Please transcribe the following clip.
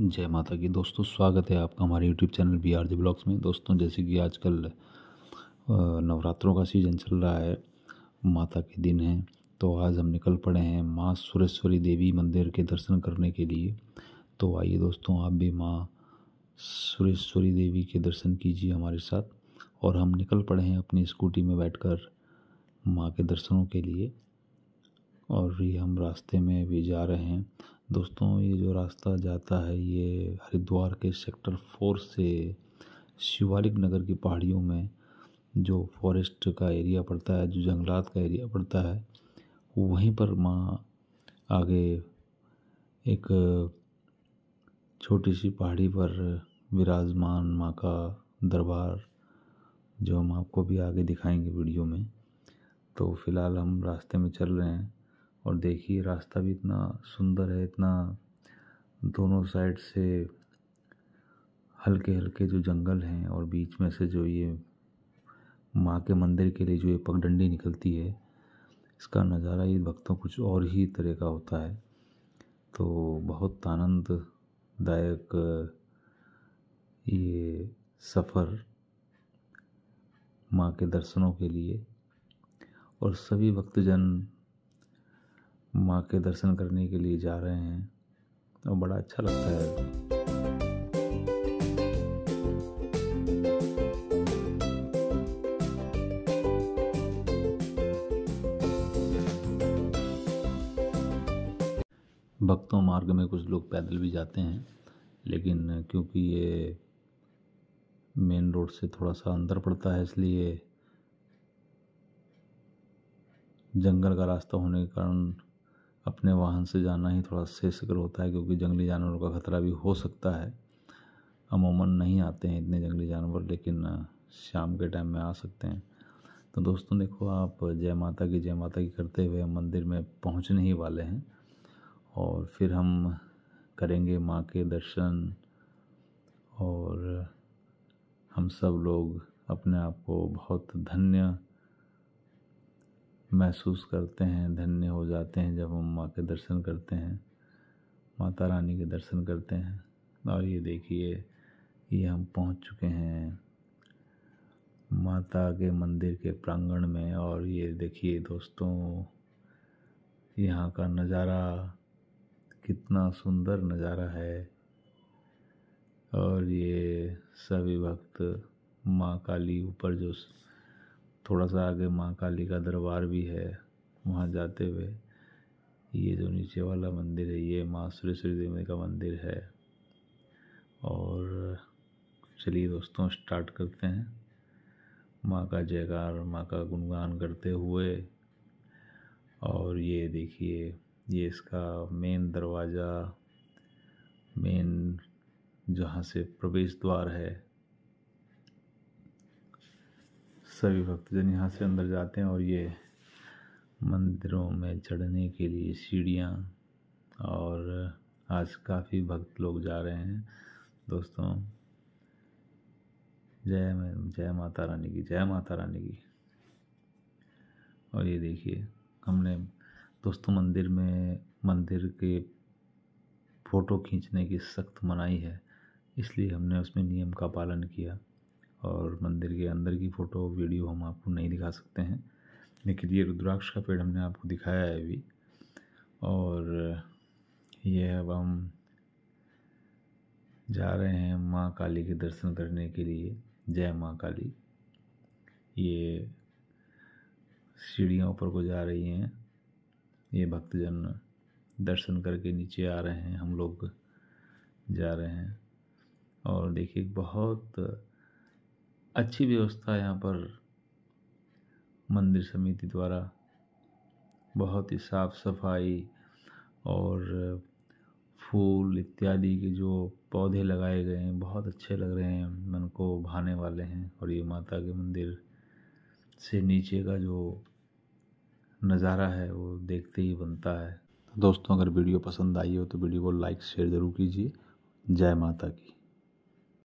जय माता की दोस्तों स्वागत है आपका हमारे YouTube channel B R G blogs में दोस्तों जैसे कि आजकल नवरात्रों का सीजन चल रहा है माता के दिन हैं तो आज हम निकल पड़े हैं माँ सुरेश्वरी देवी मंदिर के दर्शन करने के लिए तो आइए दोस्तों आप भी माँ सुरेश्वरी देवी के दर्शन कीजिए हमारे साथ और हम निकल पड़े हैं अपनी स्कूटी में कर माँ के दर्शनों के लिए और ये हम रास्ते में भी जा रहे हैं दोस्तों ये जो रास्ता जाता है ये हरिद्वार के सेक्टर फोर से शिवालिक नगर की पहाड़ियों में जो फॉरेस्ट का एरिया पड़ता है जो जंगलात का एरिया पड़ता है वहीं पर माँ आगे एक छोटी सी पहाड़ी पर विराजमान माँ का दरबार जो हम आपको भी आगे दिखाएंगे वीडियो में तो फ़िलहाल हम रास्ते में चल रहे हैं और देखिए रास्ता भी इतना सुंदर है इतना दोनों साइड से हल्के हल्के जो जंगल हैं और बीच में से जो ये माँ के मंदिर के लिए जो ये पगडंडी निकलती है इसका नज़ारा ये भक्तों कुछ और ही तरह का होता है तो बहुत आनंददायक ये सफ़र माँ के दर्शनों के लिए और सभी भक्तजन माँ के दर्शन करने के लिए जा रहे हैं और तो बड़ा अच्छा लगता है भक्तों मार्ग में कुछ लोग पैदल भी जाते हैं लेकिन क्योंकि ये मेन रोड से थोड़ा सा अंदर पड़ता है इसलिए जंगल का रास्ता होने के कारण अपने वाहन से जाना ही थोड़ा सेहसकर होता है क्योंकि जंगली जानवरों का खतरा भी हो सकता है अमूमन नहीं आते हैं इतने जंगली जानवर लेकिन शाम के टाइम में आ सकते हैं तो दोस्तों देखो आप जय माता की जय माता की करते हुए मंदिर में पहुंचने ही वाले हैं और फिर हम करेंगे माँ के दर्शन और हम सब लोग अपने आप को बहुत धन्य महसूस करते हैं धन्य हो जाते हैं जब हम माँ के दर्शन करते हैं माता रानी के दर्शन करते हैं और ये देखिए ये हम पहुँच चुके हैं माता के मंदिर के प्रांगण में और ये देखिए दोस्तों यहाँ का नज़ारा कितना सुंदर नज़ारा है और ये सभी वक्त माँ काली ऊपर जो थोड़ा सा आगे माँ काली का दरबार भी है वहाँ जाते हुए ये जो नीचे वाला मंदिर है ये माँ सुरेश्वरी देवी का मंदिर है और चलिए दोस्तों स्टार्ट करते हैं माँ का जयकार माँ का गुणगान करते हुए और ये देखिए ये इसका मेन दरवाज़ा मेन जहाँ से प्रवेश द्वार है सभी भक्तजन यहाँ से अंदर जाते हैं और ये मंदिरों में चढ़ने के लिए सीढ़ियाँ और आज काफ़ी भक्त लोग जा रहे हैं दोस्तों जय जय माता रानी की जय माता रानी की और ये देखिए हमने दोस्तों मंदिर में मंदिर के फ़ोटो खींचने की सख्त मनाही है इसलिए हमने उसमें नियम का पालन किया और मंदिर के अंदर की फ़ोटो वीडियो हम आपको नहीं दिखा सकते हैं लेकिन ये रुद्राक्ष का पेड़ हमने आपको दिखाया है अभी और ये अब हम जा रहे हैं माँ काली के दर्शन करने के लिए जय माँ काली ये सीढ़ियों ऊपर को जा रही हैं ये भक्तजन दर्शन करके नीचे आ रहे हैं हम लोग जा रहे हैं और देखिए बहुत अच्छी व्यवस्था यहाँ पर मंदिर समिति द्वारा बहुत ही साफ सफाई और फूल इत्यादि के जो पौधे लगाए गए हैं बहुत अच्छे लग रहे हैं मन को भाने वाले हैं और ये माता के मंदिर से नीचे का जो नज़ारा है वो देखते ही बनता है तो दोस्तों अगर वीडियो पसंद आई हो तो वीडियो को लाइक शेयर ज़रूर कीजिए जय माता की